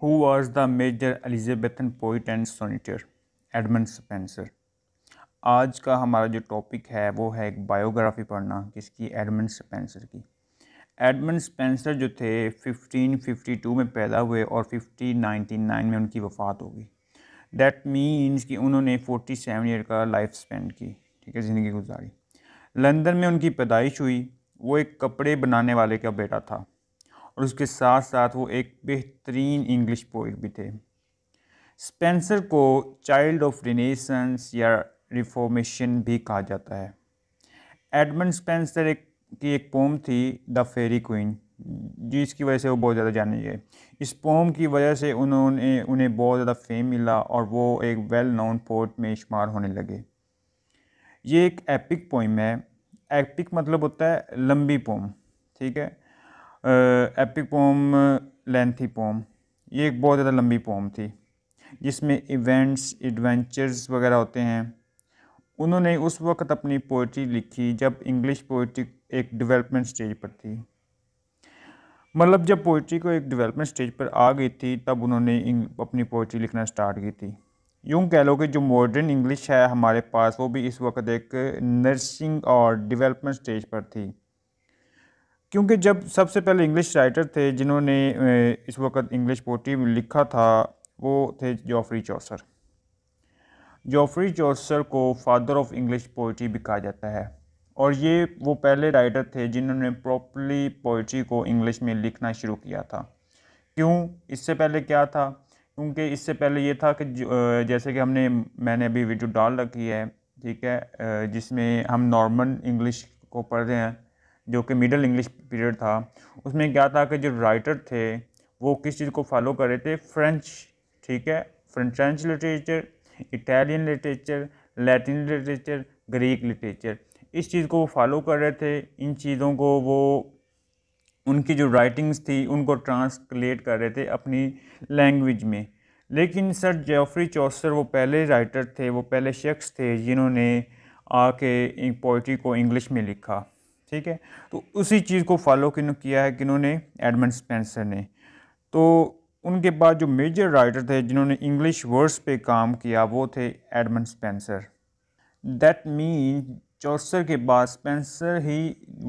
who was the major Elizabethan poet and सोनीटर Edmund Spencer. आज का हमारा जो टॉपिक है वो है एक बायोग्राफी पढ़ना किसकी एडमंड स्पेंसर की एडमंड स्पेंसर जो थे 1552 में पैदा हुए और 1599 में उनकी वफ़ात होगी दैट मीन्स कि उन्होंने 47 ईयर का लाइफ स्पेंड की ठीक है ज़िंदगी गुजारी लंदन में उनकी पैदाइश हुई वो एक कपड़े बनाने वाले का बेटा था और उसके साथ साथ वो एक बेहतरीन इंग्लिश पोइट भी थे स्पेंसर को चाइल्ड ऑफ रिनेसेंस या रिफॉर्मेशन भी कहा जाता है एडमंड स्पेंसर एक की एक पोम थी द फेरी क्वीन जिसकी वजह से वो बहुत ज़्यादा जाने गए इस पोम की वजह से उन्होंने उन्हें बहुत ज़्यादा फेम मिला और वो एक वेल नोन पोर्ट में शुमार होने लगे ये एक एपिक पोइम है एपिक मतलब होता है लंबी पोम ठीक है एपिक पोम लेंथी पोम ये एक बहुत ज़्यादा लंबी पोम थी जिसमें इवेंट्स एडवेंचर्स वगैरह होते हैं उन्होंने उस वक्त अपनी पोइट्री लिखी जब इंग्लिश पोइट्री एक डेवलपमेंट स्टेज पर थी मतलब जब पोइट्री को एक डेवलपमेंट स्टेज पर आ गई थी तब उन्होंने अपनी पोइट्री लिखना स्टार्ट की थी यूँ कह लो कि जो मॉडर्न इंग्लिश है हमारे पास वो भी इस वक्त एक नर्सिंग और डेवलपमेंट स्टेज पर थी क्योंकि जब सबसे पहले इंग्लिश राइटर थे जिन्होंने इस वक्त इंग्लिश में लिखा था वो थे जॉफरी चौसर जॉफरी चौसर को फादर ऑफ इंग्लिश पोइट्री भी कहा जाता है और ये वो पहले राइटर थे जिन्होंने प्रॉपरली पोइट्री को इंग्लिश में लिखना शुरू किया था क्यों इससे पहले क्या था क्योंकि इससे पहले ये था कि जैसे कि हमने मैंने अभी वीडियो डाल रखी है ठीक है जिसमें हम नॉर्मल इंग्लिश को पढ़ रहे हैं जो कि मिडल इंग्लिश पीरियड था उसमें क्या था कि जो राइटर थे वो किस चीज़ को फॉलो कर रहे थे फ्रेंच ठीक है French literature Italian literature Latin literature Greek literature इस चीज़ को वो फॉलो कर रहे थे इन चीज़ों को वो उनकी जो राइटिंग्स थी उनको ट्रांसलेट कर रहे थे अपनी लैंग्वेज में लेकिन सर जेफरी चौसर वो पहले राइटर थे वो पहले शख्स थे जिन्होंने आके पोइट्री को इंग्लिश में लिखा ठीक है तो उसी चीज़ को फॉलो किन किया है किन्होंने एडमंड स्पेंसर ने तो उनके बाद जो मेजर राइटर थे जिन्होंने इंग्लिश वर्ड्स पे काम किया वो थे Edmund Spenser that mean Chaucer के बाद स्पेंसर ही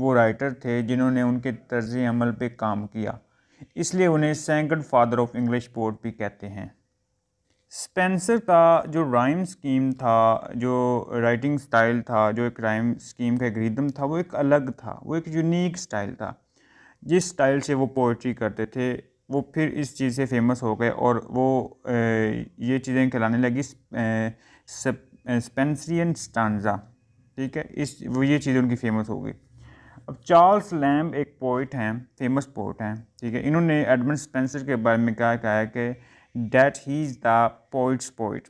वो राइटर थे जिन्होंने उनके तर्ज अमल पे काम किया इसलिए उन्हें second father of English poet भी कहते हैं स्पेंसर का जो राइम स्कीम था जो राइटिंग स्टाइल था जो एक राइम स्कीम का एक रिदम था वो एक अलग था वो एक यूनिक स्टाइल था जिस स्टाइल से वो पोइट्री करते थे वो फिर इस चीज़ से फेमस हो गए और वो ये चीज़ें कहलाने लगी स्पेंसरियन स्टांज़ा ठीक है इस वो ये चीज़ें उनकी फ़ेमस हो गई अब चार्ल्स लैम्ब एक पोइट हैं फेमस पोइट हैं ठीक है इन्होंने एडमंड स्पेंसर के बारे में क्या कहा है कि that he is the poets poet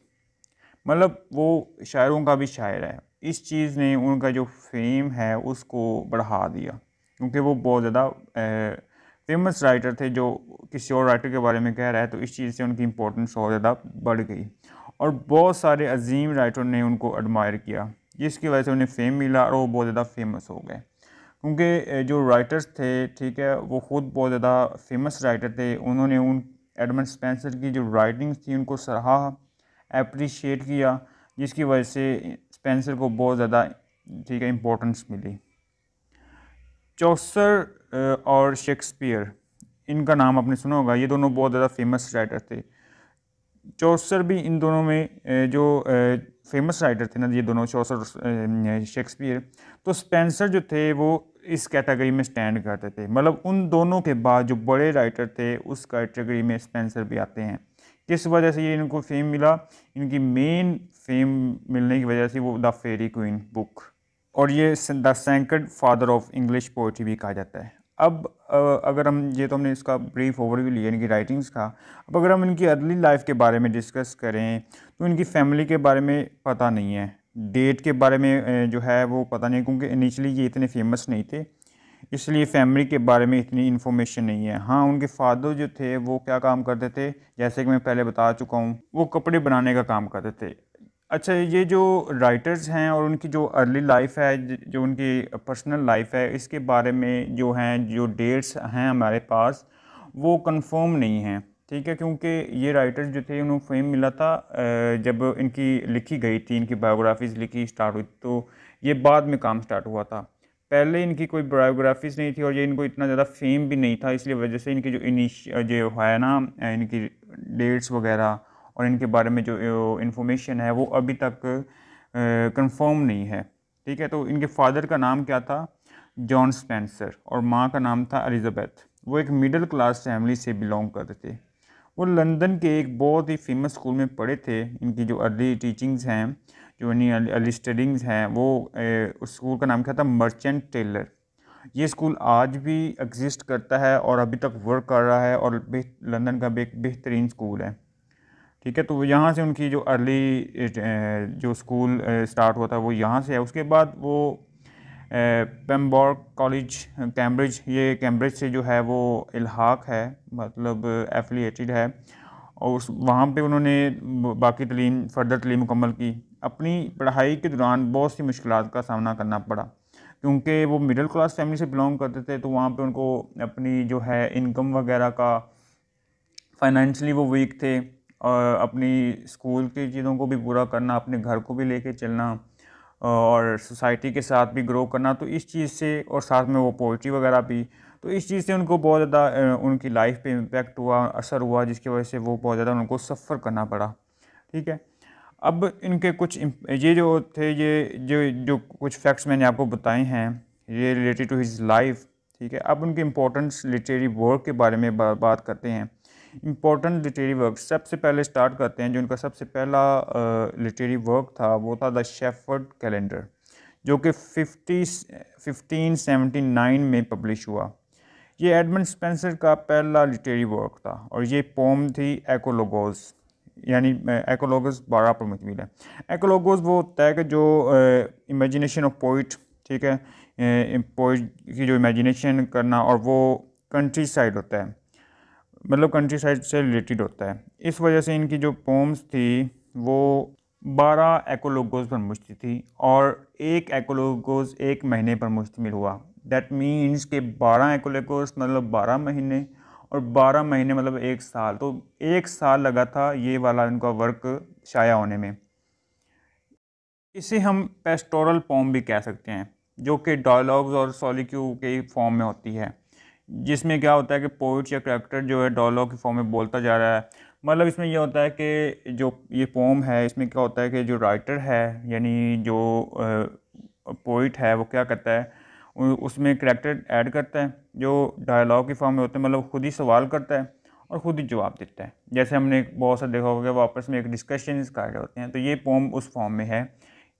मतलब वो शायरों का भी शायर है इस चीज़ ने उनका जो फेम है उसको बढ़ा दिया क्योंकि वो बहुत ज़्यादा फेमस राइटर थे जो किसी और राइटर के बारे में कह रहा है तो इस चीज़ से उनकी इम्पोर्टेंस और ज़्यादा बढ़ गई और बहुत सारे अजीम राइटर ने उनको एडमायर किया जिसकी वजह से उन्हें फेम मिला और वो बहुत ज़्यादा फेमस हो गए क्योंकि जो राइटर्स थे ठीक है वो ख़ुद बहुत ज़्यादा फेमस राइटर थे उन्होंने उन एडमंड स्पेंसर की जो राइटिंग्स थी उनको सराहा अप्रिशिएट किया जिसकी वजह से स्पेंसर को बहुत ज़्यादा ठीक है इम्पोर्टेंस मिली चौसर और शेक्सपियर इनका नाम आपने सुना होगा ये दोनों बहुत ज़्यादा फेमस राइटर थे चौसर भी इन दोनों में जो फेमस राइटर थे ना ये दोनों चौसर शेक्सपियर तो स्पेंसर जो थे वो इस कैटेगरी में स्टैंड करते थे मतलब उन दोनों के बाद जो बड़े राइटर थे उस कैटेगरी में स्पेंसर भी आते हैं किस वजह से ये इनको फेम मिला इनकी मेन फेम मिलने की वजह से वो द फेरी क्वीन बुक और ये the second father of English poetry भी कहा जाता है अब अगर हम ये तो हमने इसका ब्रीफ ओवरव्यू लिया इनकी राइटिंग्स का अब अगर हम इनकी अर्ली लाइफ के बारे में डिस्कस करें तो इनकी फैमिली के बारे में पता नहीं है डेट के बारे में जो है वो पता नहीं क्योंकि इनिशली ये इतने फेमस नहीं थे इसलिए फैमिली के बारे में इतनी इन्फॉर्मेशन नहीं है हाँ उनके फादर जो थे वो क्या काम करते थे जैसे कि मैं पहले बता चुका हूँ वो कपड़े बनाने का काम करते थे अच्छा ये जो राइटर्स हैं और उनकी जो अर्ली लाइफ है जो उनकी पर्सनल लाइफ है इसके बारे में जो हैं जो डेट्स हैं हमारे पास वो कन्फर्म नहीं हैं ठीक है क्योंकि ये राइटर जो थे उन्होंने फेम मिला था जब इनकी लिखी गई थी इनकी बायोग्राफीज़ लिखी स्टार्ट हुई तो ये बाद में काम स्टार्ट हुआ था पहले इनकी कोई बायोग्राफीज़ नहीं थी और ये इनको इतना ज़्यादा फेम भी नहीं था इसलिए वजह से इनकी जो इनिश जो है ना इनकी डेट्स वगैरह और इनके बारे में जो इन्फॉर्मेशन है वो अभी तक कन्फर्म नहीं है ठीक है तो इनके फादर का नाम क्या था जॉन स्पेंसर और माँ का नाम था एलिजाबैथ वो एक मिडिल क्लास फैमिली से बिलोंग करते थे वो लंदन के एक बहुत ही फेमस स्कूल में पढ़े थे इनकी जो अर्ली टीचिंग्स हैं जो इन्हीं अर्ली स्टडिंग्स हैं वो ए, उस स्कूल का नाम क्या था मर्चेंट टेलर ये स्कूल आज भी एग्जिस्ट करता है और अभी तक वर्क कर रहा है और लंदन का एक बेहतरीन स्कूल है ठीक है तो यहाँ से उनकी जो अर्ली जो स्कूल स्टार्ट हुआ था वो यहाँ से है उसके बाद वो पेम्बॉर्क कॉलेज कैम्ब्रिज ये कैम्ब्रिज से जो है वो इलाहाक है मतलब एफिलिएटेड है और उस वहाँ पर उन्होंने बाकी तलीम फर्दर तलीम मुकम्मल की अपनी पढ़ाई के दौरान बहुत सी मुश्किल का सामना करना पड़ा क्योंकि वो मिडिल क्लास फैमिली से बिलोंग करते थे तो वहाँ पर उनको अपनी जो है इनकम वगैरह का फाइनेंशली वो वीक थे और अपनी स्कूल की चीज़ों को भी पूरा करना अपने घर को भी लेके चलना और सोसाइटी के साथ भी ग्रो करना तो इस चीज़ से और साथ में वो पोइट्री वगैरह भी तो इस चीज़ से उनको बहुत ज़्यादा उनकी लाइफ पे इम्पेक्ट हुआ असर हुआ जिसकी वजह से वो बहुत ज़्यादा उनको सफ़र करना पड़ा ठीक है अब इनके कुछ ये जो थे ये जो जो कुछ फैक्ट्स मैंने आपको बताए हैं ये रिलेटेड टू हिज लाइफ ठीक है अब उनके इम्पोर्टेंस लिटरेरी वर्क के बारे में बा, बात करते हैं इंपॉर्टेंट लिटरेरी वर्क सबसे पहले स्टार्ट करते हैं जो उनका सबसे पहला लिटरेरी वर्क था वो था द शेफर्ड कैलेंडर जो कि फिफ्टी फिफ्टीन सेवेंटी नाइन में पब्लिश हुआ ये एडमंड स्पेंसर का पहला लिटरेरी वर्क था और ये पोम थी एकोलोगोस यानी एकोलोगस बारह पर मुश्तमिल है एकोलोगोस वो होता है कि जो इमेजिनेशन ऑफ पोइट ठीक है पोइट की जो इमेजिनेशन करना और वो कंट्री साइड होता है मतलब कंट्री साइड से रिलेटेड होता है इस वजह से इनकी जो पोम्स थी वो बारह एकोलोगोज पर मुश्त थी और एक एकोलोगोज एक महीने पर मुश्तमिल हुआ दैट मीन्स के बारह एकोलोगोज मतलब बारह महीने और बारह महीने मतलब एक साल तो एक साल लगा था ये वाला इनका वर्क शाया होने में इसे हम पेस्टोरल पोम भी कह सकते हैं जो कि डायलॉग्स और सॉलिक्यू के फॉर्म में होती है जिसमें क्या होता है कि पोइट्स या करेक्टर जो है डायलॉग के फॉर्म में बोलता जा रहा है मतलब इसमें यह होता है कि जो ये पोम है इसमें क्या होता है कि जो राइटर है यानी जो पोइट है वो क्या करता है उसमें करेक्टर ऐड करता है जो डायलॉग के फॉर्म में होते हैं मतलब खुद ही सवाल करता है और ख़ुद ही जवाब देता है जैसे हमने बहुत सा देखा होगा वो आपस में एक डिस्कशन कर रहे होते हैं तो ये पोम उस फॉर्म में है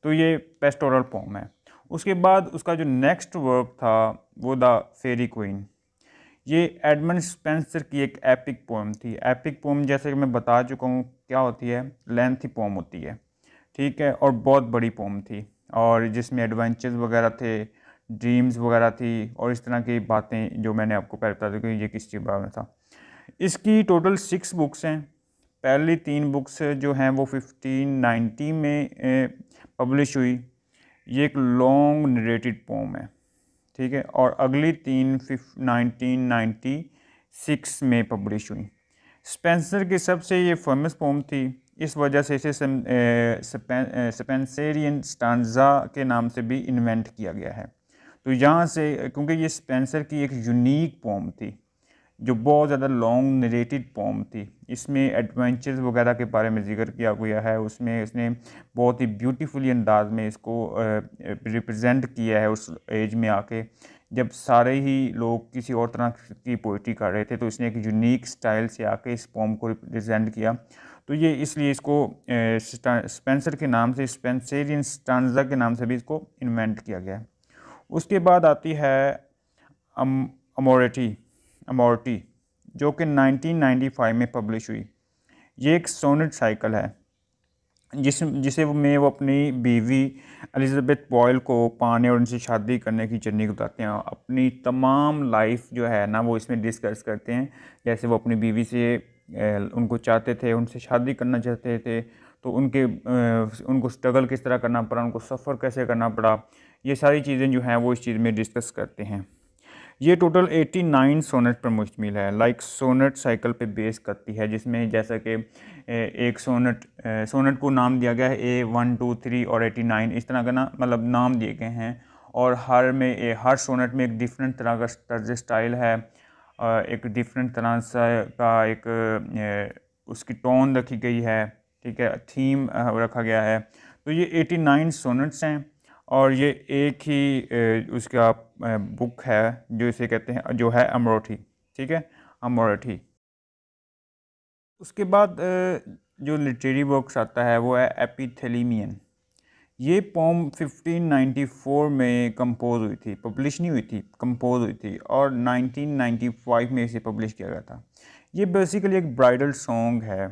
तो ये पेस्टोरल पोम है उसके बाद उसका जो नेक्स्ट वर्क था वो द फेरी क्वीन ये एडमंड स्पेंसर की एक एपिक पोम थी एपिक पोम जैसे कि मैं बता चुका हूँ क्या होती है लेंथी पोम होती है ठीक है और बहुत बड़ी पोम थी और जिसमें एडवेंचर्स वगैरह थे ड्रीम्स वगैरह थी और इस तरह की बातें जो मैंने आपको पहले बता दी कि ये किस चीज़ में था इसकी टोटल सिक्स बुक्स हैं पहली तीन बुक्स जो हैं वो फिफ्टीन नाइन्टी में पब्लिश हुई ये एक लॉन्ग नरेटेड पोम है ठीक है और अगली तीन नाइनटीन नाइन्टी सिक्स में पब्लिश हुई स्पेंसर की सबसे ये फेमस पोम थी इस वजह से इसे स्पेंसेरियन स्टांजा के नाम से भी इन्वेंट किया गया है तो यहाँ से क्योंकि ये स्पेंसर की एक यूनिक पोम थी जो बहुत ज़्यादा लॉन्ग नरेटेड पॉम थी इसमें एडवेंचर्स वगैरह के बारे में जिक्र किया गया है उसमें इसने बहुत ही ब्यूटीफुली अंदाज में इसको रिप्रेजेंट किया है उस एज में आके जब सारे ही लोग किसी और तरह की पोइट्री कर रहे थे तो इसने एक यूनिक स्टाइल से आके इस पॉम को रिप्रजेंट किया तो ये इसलिए इसको स्पेंसर के नाम से स्पेंसरियन स्टांजा के नाम से भी इसको इन्वेंट किया गया उसके बाद आती है अमोरेटी अमोर्टी जो कि 1995 में पब्लिश हुई ये एक सोनेट साइकिल है जिस जिसे में वो अपनी बीवी एलिजाबेथ बॉयल को पाने और उनसे शादी करने की जर्नी बताते हैं अपनी तमाम लाइफ जो है ना वो इसमें डिस्कस करते हैं जैसे वो अपनी बीवी से उनको चाहते थे उनसे शादी करना चाहते थे तो उनके उनको स्ट्रगल किस तरह करना पड़ा उनको सफ़र कैसे करना पड़ा ये सारी चीज़ें जो हैं वो इस चीज़ में डिस्कस करते हैं ये टोटल 89 सोनेट पर मुश्तमिल है लाइक सोनेट साइकिल पे बेस करती है जिसमें जैसा कि एक सोनेट सोनेट को नाम दिया गया है ए वन टू थ्री और एटी नाइन इस तरह का ना मतलब नाम दिए गए हैं और हर में ए, हर सोनेट में एक डिफरेंट तरह का तर्ज स्टाइल है एक डिफरेंट तरह सा का एक उसकी टोन रखी गई है ठीक है थीम रखा गया है तो ये 89 सोनेट्स हैं और ये एक ही उसका बुक है जो इसे कहते हैं जो है अमरोठी ठीक है अमरोठी उसके बाद जो लिटरेरी वर्क्स आता है वो है एपिथेलीमियन ये पोम 1594 में कंपोज हुई थी पब्लिश नहीं हुई थी कंपोज हुई थी और 1995 में इसे पब्लिश किया गया था ये बेसिकली एक ब्राइडल सॉन्ग है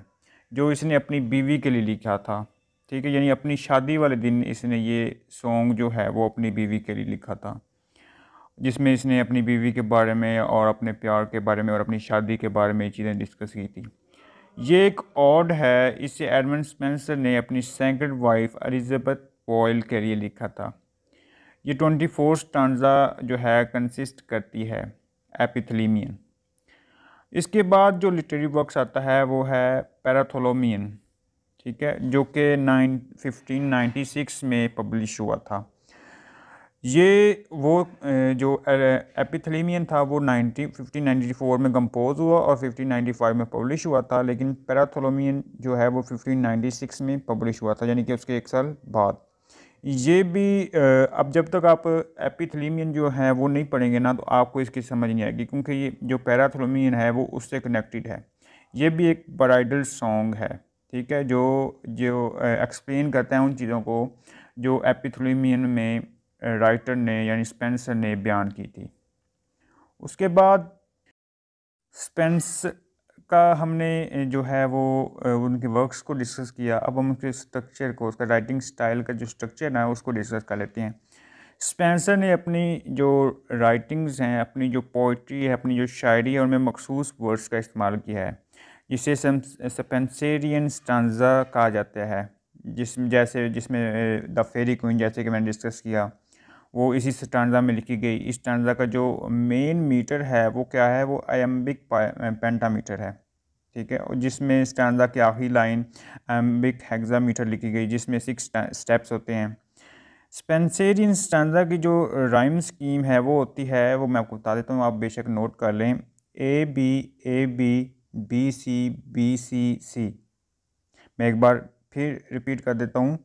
जो इसने अपनी बीवी के लिए लिखा था ठीक है यानी अपनी शादी वाले दिन इसने ये सॉन्ग जो है वो अपनी बीवी के लिए लिखा था जिसमें इसने अपनी बीवी के बारे में और अपने प्यार के बारे में और अपनी शादी के बारे में चीज़ें डिस्कस की थी ये एक ऑड है इसे एडमन स्पेंसर ने अपनी सेंक्रेड वाइफ एलिजबेथ पॉयल के लिए लिखा था ये ट्वेंटी फोर स्टांजा जो है कंसिस्ट करती है एपिथलीमियन इसके बाद जो लिटरेरी वर्क्स आता है वो है पैराथोलोमियन ठीक है जो कि नाइन फिफ्टीन नाइन्टी सिक्स में पब्लिश हुआ था ये वो जो एपिथलीमियन था वो नाइनटी फिफ्टीन नाइन्टी फोर में कंपोज हुआ और फिफ्टीन नाइन्टी फाइव में पब्लिश हुआ था लेकिन पैराथोलोमियन जो है वो फिफ्टीन नाइन्टी सिक्स में पब्लिश हुआ था यानी कि उसके एक साल बाद ये भी अब जब तक आप एपिथलीमियन जो है वो नहीं पढ़ेंगे ना तो आपको इसकी समझ नहीं आएगी क्योंकि ये जो पैराथोलोमियन है वो उससे कनेक्टेड है ये भी एक ब्राइडल सॉन्ग है ठीक है जो जो एक्सप्लेन करते हैं उन चीज़ों को जो एपिथुलमियन में राइटर ने यानी स्पेंसर ने बयान की थी उसके बाद स्पेंस का हमने जो है वो उनके वर्क्स को डिस्कस किया अब हम उसके स्ट्रक्चर को उसका राइटिंग स्टाइल का जो स्ट्रक्चर है उसको डिस्कस कर लेते हैं स्पेंसर ने अपनी जो राइटिंग्स हैं अपनी जो पोइट्री है अपनी जो शायरी है उनमें मखसूस वर्ड्स का इस्तेमाल किया है इसे सपेंसेरियन स्टांजा कहा जाता है जिस जैसे जिसमें द फेरी क्वीन जैसे कि मैंने डिस्कस किया वो इसी स्टांजा में लिखी गई इस स्टांजा का जो मेन मीटर है वो क्या है वो एम्बिक पेंटामीटर है ठीक है और जिसमें स्टांजा की आखिरी लाइन एम्बिक हेक्सामीटर लिखी गई जिसमें सिक्स स्टेप्स होते हैं स्पेंसेरियन स्टांजा की जो राइम स्कीम है वो होती है वो मैं आपको बता देता हूँ आप बेशक नोट कर लें A B A B B C B C C मैं एक बार फिर रिपीट कर देता हूँ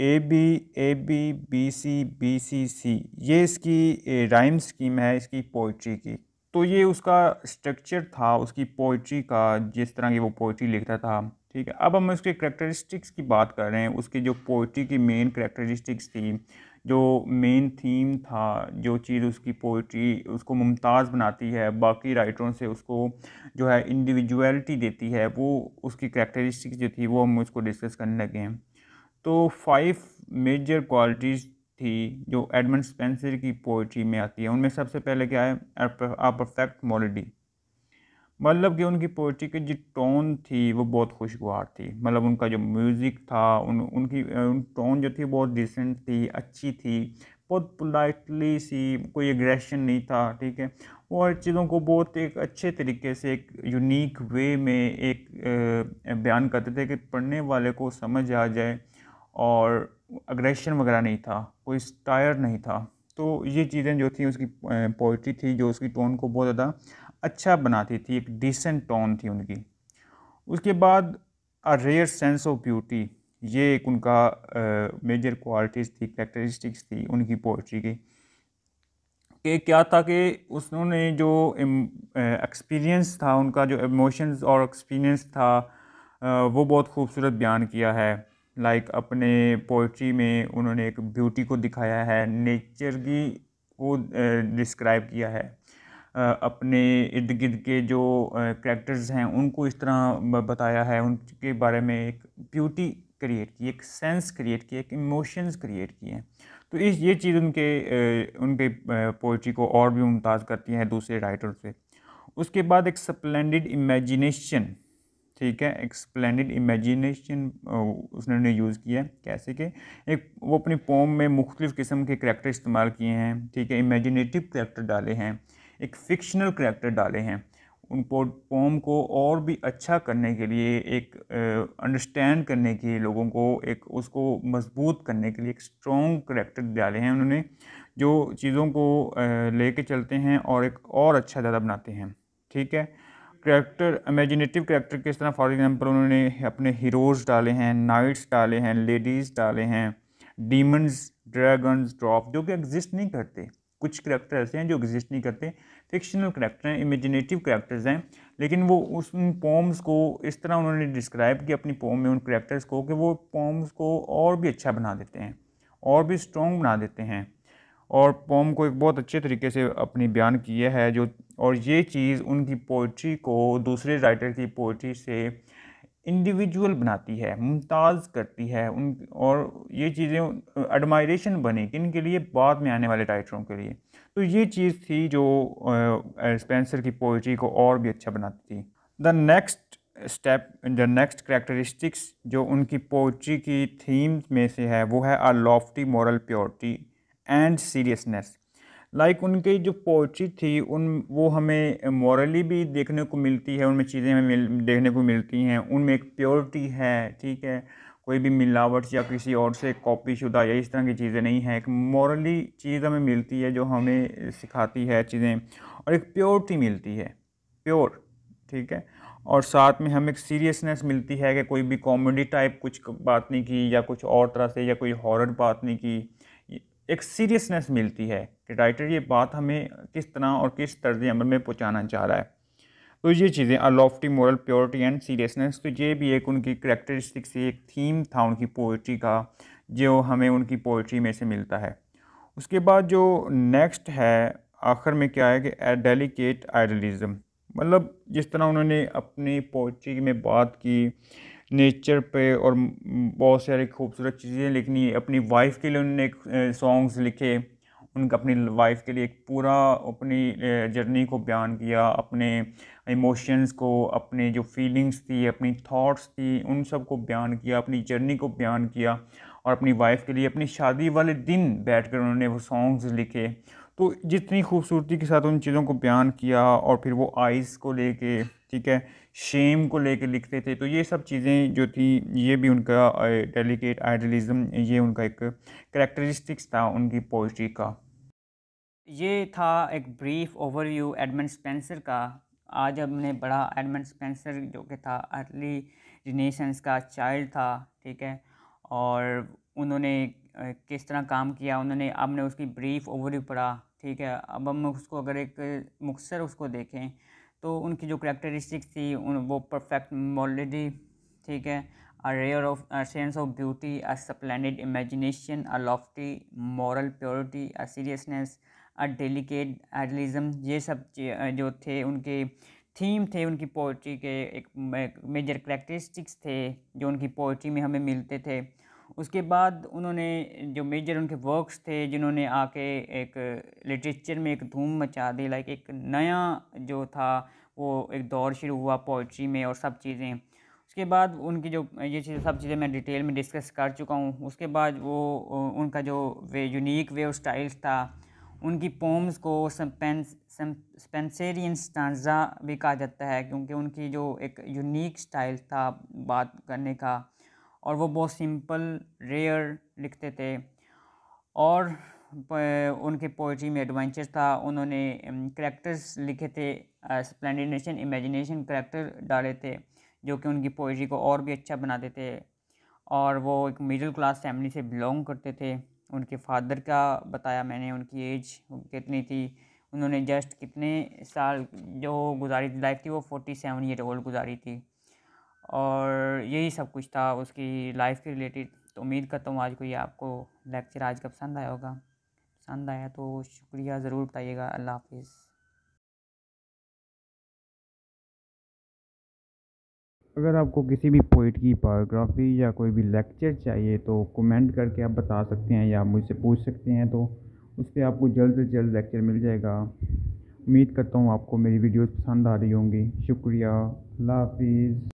A B A B B C B C C ये इसकी राइम स्कीम है इसकी पोइट्री की तो ये उसका स्ट्रक्चर था उसकी पोइट्री का जिस तरह की वो पोइट्री लिखता था ठीक है अब हम उसके करेक्टरिस्टिक्स की बात कर रहे हैं उसकी जो पोइट्री की मेन करेक्टरिस्टिक्स थी जो मेन थीम था जो चीज़ उसकी पोइट्री उसको मुमताज़ बनाती है बाकी राइटरों से उसको जो है इंडिविजुअलिटी देती है वो उसकी करेक्टरिस्टिक्स जो थी वो हम उसको डिस्कस करने लगे हैं तो फाइव मेजर क्वालिटीज़ थी जो एडमंड स्पेंसर की पोइट्री में आती है उनमें सबसे पहले क्या है अ परफेक्ट मॉलिडी मतलब कि उनकी पोइट्री की जो टोन थी वो बहुत खुशगवार थी मतलब उनका जो म्यूज़िक था उन उनकी उन टोन जो थी बहुत डिसेंट थी अच्छी थी बहुत पोलाइटली सी कोई एग्रेशन नहीं था ठीक है और चीज़ों को बहुत एक अच्छे तरीके से एक यूनिक वे में एक बयान करते थे कि पढ़ने वाले को समझ आ जाए और अग्रेशन वगैरह नहीं था कोई स्टायर नहीं था तो ये चीज़ें जो थी उसकी पोइट्री थी जो उसकी टोन को बहुत ज़्यादा अच्छा बनाती थी एक डिसेंट टोन थी उनकी उसके बाद a rare sense of beauty ये एक उनका मेजर क्वालिटीज़ थी करेक्टरिस्टिक्स थी उनकी पोइट्री की कि क्या था कि उसने जो एक्सपीरियंस था उनका जो इमोशंस और एक्सपीरियंस था वो बहुत खूबसूरत बयान किया है लाइक like अपने पोइट्री में उन्होंने एक ब्यूटी को दिखाया है नेचर की को डिस्क्राइब किया है अपने इर्द गिर्द के जो करैक्टर्स हैं उनको इस तरह बताया है उनके बारे में एक ब्यूटी क्रिएट की एक सेंस क्रिएट की एक इमोशंस क्रिएट किए हैं तो इस ये चीज़ उनके उनके पोइट्री को और भी मुमताज़ करती है दूसरे राइटर से उसके बाद एक स्पलेंडिड इमेजिनेशन ठीक है एक स्पलेंडिड इमेजिनेशन उसने यूज़ किया है कैसे कि एक वो अपनी पोम में मुख्तलिफ़ किस्म के करैक्टर इस्तेमाल किए हैं ठीक है इमेजिनेटिव करैक्टर डाले हैं एक फ़िक्शनल करैक्टर डाले हैं उन पोम को और भी अच्छा करने के लिए एक अंडरस्टैंड करने के लिए लोगों को एक उसको मजबूत करने के लिए एक स्ट्रॉन्ग करैक्टर डाले हैं उन्होंने जो चीज़ों को लेके चलते हैं और एक और अच्छा ज़्यादा बनाते हैं ठीक है करैक्टर इमेजिनेटिव करैक्टर किस तरह फॉर एग्ज़ाम्पल उन्होंने अपने हीरोज़ डाले हैं नाइट्स डाले हैं लेडीज़ डाले हैं डीमंस ड्रैगन्स ड्रॉप जो कि एग्जिस्ट नहीं करते कुछ करैक्टर ऐसे हैं जो एग्जिस्ट नहीं करते फिक्शनल करैक्टर हैं इमेजिनेटिव करैक्टर्स हैं लेकिन वो उस पोम्स को इस तरह उन्होंने डिस्क्राइब किया अपनी पोम में उन करैक्टर्स को कि वो पोम्स को और भी अच्छा बना देते हैं और भी स्ट्रॉन्ग बना देते हैं और पोम को एक बहुत अच्छे तरीके से अपनी बयान किया है जो और ये चीज़ उनकी पोइट्री को दूसरे राइटर की पोइट्री से इंडिविजुअल बनाती है मुमताज़ करती है उन और ये चीज़ें एडमायरेशन बने किन के लिए बाद में आने वाले राइटरों के लिए तो ये चीज़ थी जो स्पेंसर की पोइट्री को और भी अच्छा बनाती थी the next step the next characteristics जो उनकी पोइट्री की थीम में से है वो है a lofty moral purity and seriousness like उनकी जो पोइट्री थी उन वो हमें मॉरली भी देखने को मिलती है उनमें चीज़ें हमें मिल देखने को मिलती हैं उनमें एक प्योरिटी है ठीक है कोई भी मिलावट या किसी और से कॉपी शुदा या इस तरह की चीज़ें नहीं है एक मॉरली चीज़ हमें मिलती है जो हमें सिखाती है चीज़ें और एक प्योरिटी मिलती है प्योर ठीक है और साथ में हमें एक सीरियसनेस मिलती है कि कोई भी कॉमेडी टाइप कुछ बात नहीं की या कुछ और तरह से या कोई हॉरर बात नहीं की एक सीरियसनेस मिलती है कि राइटर ये बात हमें किस तरह और किस तर्ज अमल में पहुँचाना चाह रहा है तो ये चीज़ें a lofty moral purity and seriousness तो ये भी एक उनकी से एक थीम था उनकी पोइट्री का जो हमें उनकी पोइट्री में से मिलता है उसके बाद जो नेक्स्ट है आखिर में क्या है कि डेलीकेट आइडलिज़म मतलब जिस तरह उन्होंने अपनी पोइट्री में बात की नेचर पे और बहुत सारी खूबसूरत चीज़ें लिखनी अपनी वाइफ के लिए उन्होंने सॉन्ग्स लिखे उनका अपनी लाइफ के लिए एक पूरा अपनी जर्नी को बयान किया अपने इमोशंस को अपने जो फीलिंग्स थी अपनी थॉट्स थी उन सब को बयान किया अपनी जर्नी को बयान किया और अपनी वाइफ के लिए अपनी शादी वाले दिन बैठ कर उन्होंने वो सॉन्ग्स लिखे तो जितनी खूबसूरती के साथ उन चीज़ों को बयान किया और फिर वो आइस को लेके ठीक है शेम को लेके लिखते थे तो ये सब चीज़ें जो थी ये भी उनका डेलिकेट आइडलिज़म ये उनका एक करेक्टरिस्टिक्स था उनकी पोइट्री का ये था एक ब्रीफ ओवरव्यू एडमंड स्पेंसर का आज हमने बड़ा एडमंड स्पेंसर जो कि था अर्ली रिनेशंस का चाइल्ड था ठीक है और उन्होंने किस तरह काम किया उन्होंने अब ने उसकी ब्रीफ ओवरव्यू पढ़ा ठीक है अब हम उसको अगर एक मुख्तर उसको देखें तो उनकी जो करेक्टरिस्टिक्स थी उन वो परफेक्ट मॉलिडी ठीक है a rare of a of beauty a a imagination a lofty moral purity a seriousness delicate idealism ये सब जो थे उनके थीम थे उनकी पोइट्री के एक मेजर करेक्टरिस्टिक्स थे जो उनकी पोइट्री में हमें मिलते थे उसके बाद उन्होंने जो मेजर उनके वर्क्स थे जिन्होंने आके एक लिटरेचर में एक धूम मचा दी लाइक एक नया जो था वो एक दौर शुरू हुआ पोइट्री में और सब चीज़ें उसके बाद उनकी जो ये चीज़ सब चीज़ें मैं डिटेल में डिस्कस कर चुका हूँ उसके बाद वो उनका जो वे यूनिक वे और स्टाइल्स था उनकी पोम्स को स्पेंसेरियन स्टांजा भी कहा जाता है क्योंकि उनकी जो एक यूनिक स्टाइल था बात करने का और वो बहुत सिंपल रेयर लिखते थे और उनके पोइट्री में एडवेंचर था उन्होंने करैक्टर्स लिखे थे स्प्लेंडिनेशन इमेजिनेशन करैक्टर डाले थे जो कि उनकी पोइट्री को और भी अच्छा बनाते थे और वो एक मिडिल क्लास फैमिली से बिलोंग करते थे उनके फादर का बताया मैंने उनकी एज कितनी थी उन्होंने जस्ट कितने साल जो गुजारी थी लाइफ थी वो फोर्टी सेवन ईयर ओल्ड गुजारी थी और यही सब कुछ था उसकी लाइफ के रिलेटेड तो उम्मीद करता हूँ आज को ये आपको लेक्चर आज का पसंद आया होगा पसंद आया तो शुक्रिया ज़रूर बताइएगा अल्लाह हाफिज़ अगर आपको किसी भी पोइट की बायोग्राफ़ी या कोई भी लेक्चर चाहिए तो कमेंट करके आप बता सकते हैं या मुझसे पूछ सकते हैं तो उस पर आपको जल्द से जल्द लेक्चर मिल जाएगा उम्मीद करता हूँ आपको मेरी वीडियोस पसंद आ रही होंगी शुक्रिया अल्लाह हाफिज़